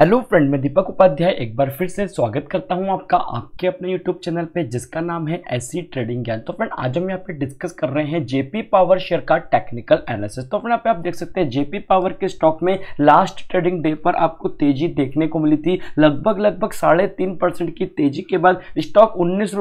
hello friend मैं दीपक उपाध्याय एक बार फिर से स्वागत करता हूं आपका आपके अपने यूट्यूब चैनल पे जिसका नाम है एसी ट्रेडिंग ज्ञान तो फ्रेंड आज हम यहां पे डिस्कस कर रहे हैं जेपी पावर शेयर का टेक्निकल एनालिसिस तो फ्रेंड यहाँ पे आप देख सकते हैं जेपी पावर के स्टॉक में लास्ट ट्रेडिंग डे पर आपको तेजी देखने को मिली थी लगभग लगभग साढ़े की तेजी के बाद स्टॉक उन्नीस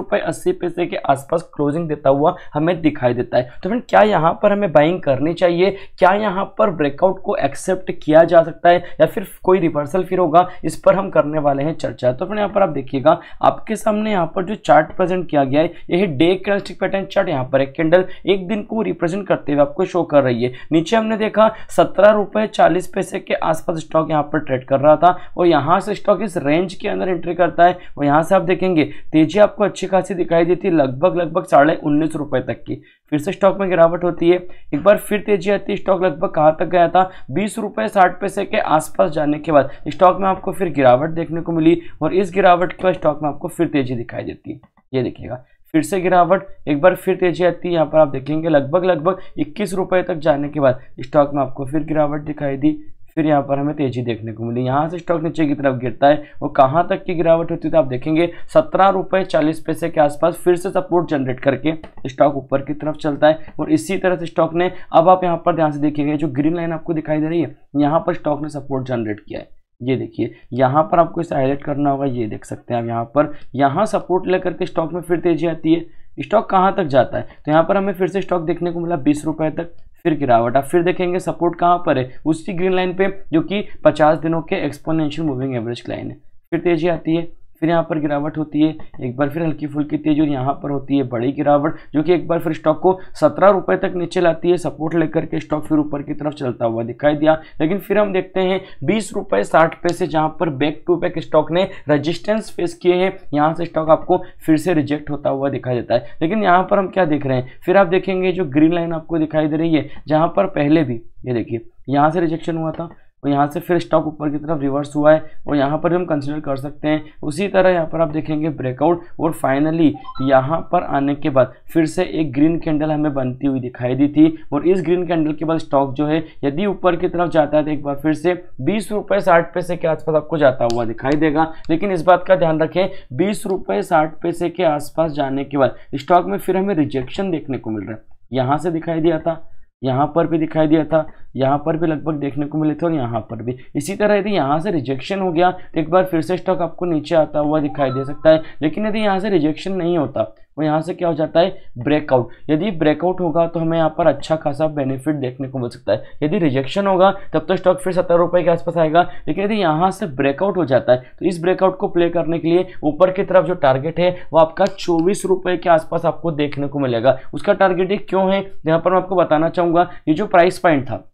पैसे के आसपास क्लोजिंग देता हुआ हमें दिखाई देता है तो फ्रेंड क्या यहाँ पर हमें बाइंग करनी चाहिए क्या यहाँ पर ब्रेकआउट को एक्सेप्ट किया जा सकता है या फिर कोई रिवर्सल फिर होगा इस पर हम करने वाले हैं चर्चा तो फिर यहाँ पर आप देखिएगा आपके सामने यहाँ पर जो चार्ट प्रेजेंट किया गया है यही डे कैंडलस्टिक पैटर्न चार्ट यहाँ पर एक कैंडल एक दिन को रिप्रेजेंट करते हुए आपको शो कर रही है नीचे हमने देखा सत्रह रुपये चालीस पैसे के आसपास स्टॉक यहाँ पर ट्रेड कर रहा था और यहाँ से स्टॉक इस रेंज के अंदर एंट्री करता है और यहाँ से आप देखेंगे तेजी आपको अच्छी खासी दिखाई देती है लगभग लगभग साढ़े उन्नीस रुपये तक की फिर से स्टॉक में गिरावट होती है एक बार फिर तेजी आती है स्टॉक लगभग कहाँ तक गया था बीस रुपये साठ पैसे के आसपास जाने के बाद स्टॉक में आपको फिर गिरावट देखने को मिली और इस गिरावट के बाद स्टॉक में आपको फिर तेजी दिखाई देती है ये देखिएगा फिर से गिरावट एक बार फिर तेजी आती है यहाँ पर आप देखेंगे लगभग लगभग इक्कीस रुपये तक जाने के बाद स्टॉक में आपको फिर गिरावट दिखाई दी फिर यहाँ पर हमें तेजी देखने को मिली यहाँ से स्टॉक नीचे की तरफ गिरता है वो कहाँ तक की गिरावट होती है तो आप देखेंगे सत्रह रुपये चालीस पैसे के आसपास फिर से सपोर्ट जनरेट करके स्टॉक ऊपर की तरफ चलता है और इसी तरह से स्टॉक ने अब आप यहाँ पर ध्यान से देखिएगा जो ग्रीन लाइन आपको दिखाई दे रही है यहाँ पर स्टॉक ने सपोर्ट जनरेट किया है ये देखिए यहाँ पर आपको इसे हाईलाइट करना होगा ये देख सकते हैं आप यहाँ पर यहाँ सपोर्ट लेकर के स्टॉक में फिर तेजी आती है स्टॉक कहाँ तक जाता है तो यहाँ पर हमें फिर से स्टॉक देखने को मिला बीस रुपए तक फिर गिरावट आप फिर देखेंगे सपोर्ट कहाँ पर है उसी ग्रीन लाइन पे जो कि 50 दिनों के एक्सपोनेंशियल मूविंग एवरेज लाइन है फिर तेजी आती है फिर यहाँ पर गिरावट होती है एक बार फिर हल्की फुल्की तेज और यहाँ पर होती है बड़ी गिरावट जो कि एक बार फिर स्टॉक को सत्रह रुपये तक नीचे लाती है सपोर्ट लेकर के स्टॉक फिर ऊपर की तरफ चलता हुआ दिखाई दिया लेकिन फिर हम देखते हैं बीस रुपये साठ पैसे जहाँ पर बैक टू बैक स्टॉक ने रजिस्टेंस फेस किए हैं यहाँ से स्टॉक आपको फिर से रिजेक्ट होता हुआ दिखाई देता है लेकिन यहाँ पर हम क्या देख रहे हैं फिर आप देखेंगे जो ग्रीन लाइन आपको दिखाई दे रही है जहाँ पर पहले भी ये देखिए यहाँ से रिजेक्शन हुआ था और यहाँ से फिर स्टॉक ऊपर की तरफ रिवर्स हुआ है और यहाँ पर हम कंसिडर कर सकते हैं उसी तरह यहाँ पर आप देखेंगे ब्रेकआउट और फाइनली यहाँ पर आने के बाद फिर से एक ग्रीन कैंडल हमें बनती हुई दिखाई दी थी और इस ग्रीन कैंडल के बाद स्टॉक जो है यदि ऊपर की तरफ जाता है तो एक बार फिर से बीस रुपये साठ पैसे के आसपास आपको जाता हुआ दिखाई देगा लेकिन इस बात का ध्यान रखें बीस रुपये साठ पैसे के आसपास जाने के बाद स्टॉक में फिर हमें रिजेक्शन देखने को मिल रहा है यहाँ से दिखाई दिया था यहाँ पर भी दिखाई दिया था यहाँ पर भी लगभग देखने को मिले थे और यहाँ पर भी इसी तरह यदि यहाँ से रिजेक्शन हो गया तो एक बार फिर से स्टॉक आपको नीचे आता हुआ दिखाई दे सकता है लेकिन यदि यहाँ से रिजेक्शन नहीं होता और यहाँ से क्या हो जाता है ब्रेकआउट यदि ब्रेकआउट होगा तो हमें यहाँ पर अच्छा खासा बेनिफिट देखने को मिल सकता है यदि रिजेक्शन होगा तब तो स्टॉक फिर सत्तर रुपये के आसपास आएगा लेकिन यदि यहाँ से ब्रेकआउट हो जाता है तो इस ब्रेकआउट को प्ले करने के लिए ऊपर की तरफ जो टारगेट है वो आपका चौबीस रुपये के आसपास आपको देखने को मिलेगा उसका टारगेट क्यों है यहाँ पर मैं आपको बताना चाहूँगा ये जो प्राइस पॉइंट था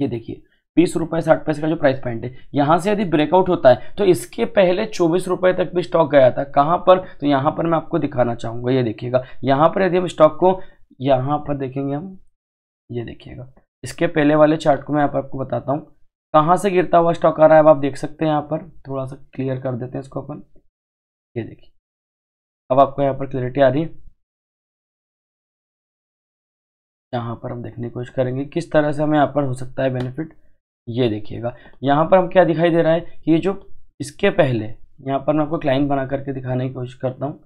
ये देखिए बीस रुपए साठ पैसे का जो प्राइस पॉइंट है यहां से यदि ब्रेकआउट होता है तो इसके पहले चौबीस रुपए तक भी स्टॉक गया था कहां पर तो यहां पर मैं आपको दिखाना चाहूंगा ये देखिएगा यहां पर यदि हम स्टॉक को यहां पर देखेंगे हम ये देखिएगा इसके पहले वाले चार्ट को मैं आप आपको बताता हूँ कहाँ से गिरता हुआ स्टॉक आ रहा है अब आप देख सकते हैं यहाँ पर थोड़ा सा क्लियर कर देते हैं इसको अपन ये देखिए अब आपको यहाँ पर क्लियरिटी आ रही है यहाँ पर हम देखने की कोशिश करेंगे किस तरह से हमें यहाँ पर हो सकता है बेनिफिट ये देखिएगा यहाँ पर हम क्या दिखाई दे रहा है ये जो इसके पहले यहाँ पर मैं आपको लाइन बना करके दिखाने की कोशिश करता हूँ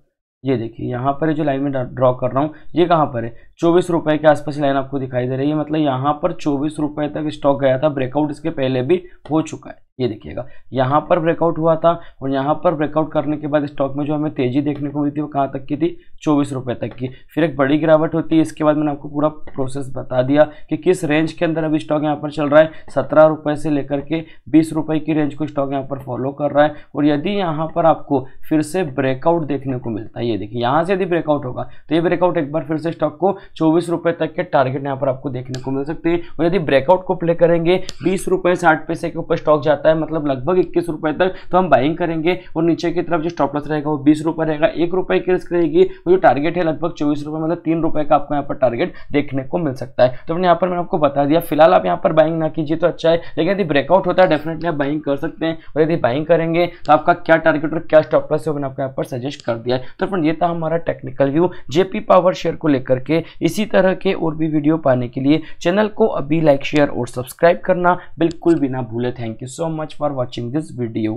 ये देखिए यहाँ पर जो लाइन में ड्रॉ कर रहा हूँ ये कहाँ पर है चौबीस रुपये के आसपास लाइन आपको दिखाई दे रही है मतलब यहाँ पर चौबीस रुपये तक स्टॉक गया था ब्रेकआउट इसके पहले भी हो चुका है ये देखिएगा यहाँ पर ब्रेकआउट हुआ था और यहाँ पर ब्रेकआउट करने के बाद स्टॉक में जो हमें तेजी देखने को मिली थी वो कहाँ तक की थी चौबीस रुपये तक की फिर एक बड़ी गिरावट होती है इसके बाद मैंने आपको पूरा प्रोसेस बता दिया कि किस रेंज के अंदर अभी स्टॉक यहाँ पर चल रहा है सत्रह रुपये से लेकर के बीस रुपये की रेंज को स्टॉक यहाँ पर फॉलो कर रहा है और यदि यहाँ पर आपको फिर से ब्रेकआउट देखने को मिलता है ये देखिए यहाँ से यदि ब्रेकआउट होगा तो ये ब्रेकआउट एक बार फिर से स्टॉक को चौबीस रुपये तक के टारगेट यहाँ पर आपको देखने को मिल सकती है और यदि ब्रेकआउट को प्ले करेंगे बीस रुपये साठ पैसे के ऊपर स्टॉक जाता है जाता है मतलब लगभग इक्कीस रुपए तक तो हम बाइंग करेंगे और नीचे की तरफ जो स्टॉप लॉस रहेगा वो बीस रुपए रहेगा एक रुपए की रिस्क रहेगी वो जो टारगेट है लगभग चौबीस रुपए मतलब तीन रुपए का आपको यहाँ पर टारगेट देखने को मिल सकता है तो अपने यहाँ पर मैंने आपको बता दिया फिलहाल आप यहाँ पर बाइंग ना कीजिए तो अच्छा है लेकिन यदि ब्रेकआउट होता है डेफिनेटली आप बाइंग कर सकते हैं और यदि बाइंग करेंगे तो आपका क्या टारगेट और क्या स्टॉप लॉस है मैंने आपको यहाँ पर सजेस्ट कर दिया तो फ्रेंड ये था हमारा technical view JP Power share को लेकर के इसी तरह के और भी वीडियो पाने के लिए चैनल को अभी लाइक शेयर और सब्सक्राइब करना बिल्कुल भी ना भूले thank you so much much for watching this video